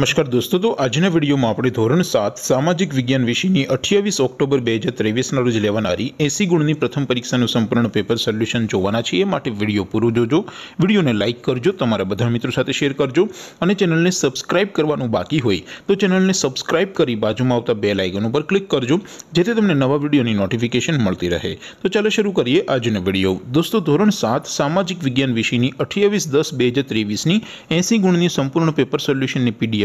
नमस्कार दोस्तों तो आज ने वीडियो में आपरे ધોરણ 7 સામાજિક વિજ્ઞાન વિશેની 28 ઓક્ટોબર 2023 ના રોજ લેવાણારી 80 ગુણની પ્રથમ પરીક્ષાનું સંપૂર્ણ પેપર સોલ્યુશન જોવાના છે માટે વિડિયો પૂરો જોજો વિડિયોને લાઈક કરજો તમારા બધા મિત્રો સાથે શેર કરજો અને ચેનલને સબ્સ્ક્રાઇબ કરવાનું બાકી હોય તો ચેનલને સબ્સ્ક્રાઇબ કરી બાજુમાં આવતા બેલ આઇકન ઉપર ક્લિક કરજો જેથી તમને નવા વીડિયોની નોટિફિકેશન મળતી રહે તો ચાલો શરૂ કરીએ આજનો વીડિયો દોસ્તો ધોરણ 7 સામાજિક વિજ્ઞાન વિશેની 28 10 2023 ની 80 ગુણની સંપૂર્ણ પેપર સોલ્યુશન ની પીડીએફ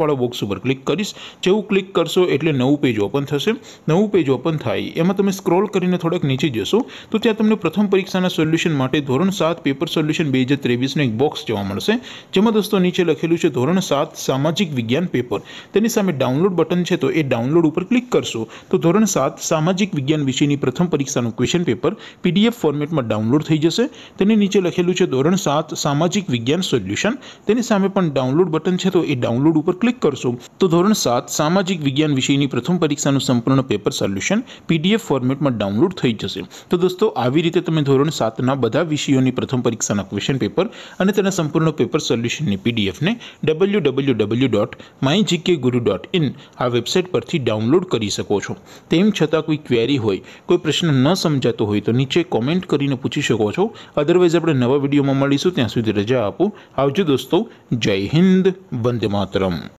વાળો બોક્સ ઉપર ક્લિક કરશો જેવું ક્લિક કરશો એટલે નવું પેજ ઓપન થશે નવું પેજ ઓપન થાય એમાં તમે સ્ક્રોલ કરીને થોડક નીચે જશો તો ત્યાં તમને પ્રથમ પરીક્ષાના સોલ્યુશન માટે ધોરણ 7 પેપર સોલ્યુશન 2023 નું એક બોક્સ જોવા મળશે જેમાં દોસ્તો નીચે લખેલું છે ધોરણ 7 સામાજિક વિજ્ઞાન પેપર તેની સામે ડાઉનલોડ બટન છે તો એ ડાઉનલોડ ઉપર ક્લિક કરશો તો ધોરણ 7 સામાજિક વિજ્ઞાન વિષયની પ્રથમ પરીક્ષાનું ક્વેશ્ચન પેપર પીડીએફ ફોર્મેટમાં ડાઉનલોડ થઈ જશે તેની નીચે લખેલું છે ધોરણ 7 સામાજિક વિજ્ઞાન સોલ્યુશન તેની સામે પણ ડાઉનલોડ બટન છે તો એ ડાઉનલોડ ક્લિક કરશો તો ધોરણ સાત સામાજિક વિજ્ઞાન વિષયની પ્રથમ પરીક્ષાનું સંપૂર્ણ પેપર સોલ્યુશન પીડીએફ ફોર્મેટમાં ડાઉનલોડ થઈ જશે તો દોસ્તો આવી રીતે તમે ધોરણ સાતના બધા વિષયોની પ્રથમ પરીક્ષાના ક્વેશ્ચન પેપર અને તેના સંપૂર્ણ પેપર સોલ્યુશનની પીડીએફને W W W dot my GK guru dot in આ વેબસાઇટ પરથી ડાઉનલોડ કરી શકો છો તેમ છતાં કોઈ ક્વેરી હોય કોઈ પ્રશ્ન ન સમજાતો હોય તો નીચે કોમેન્ટ કરીને પૂછી શકો છો અધરવાઇઝ આપણે નવા વિડીયોમાં મળીશું ત્યાં સુધી રજા આપો આવજો દોસ્તો જય હિન્દ વંદે માતરમ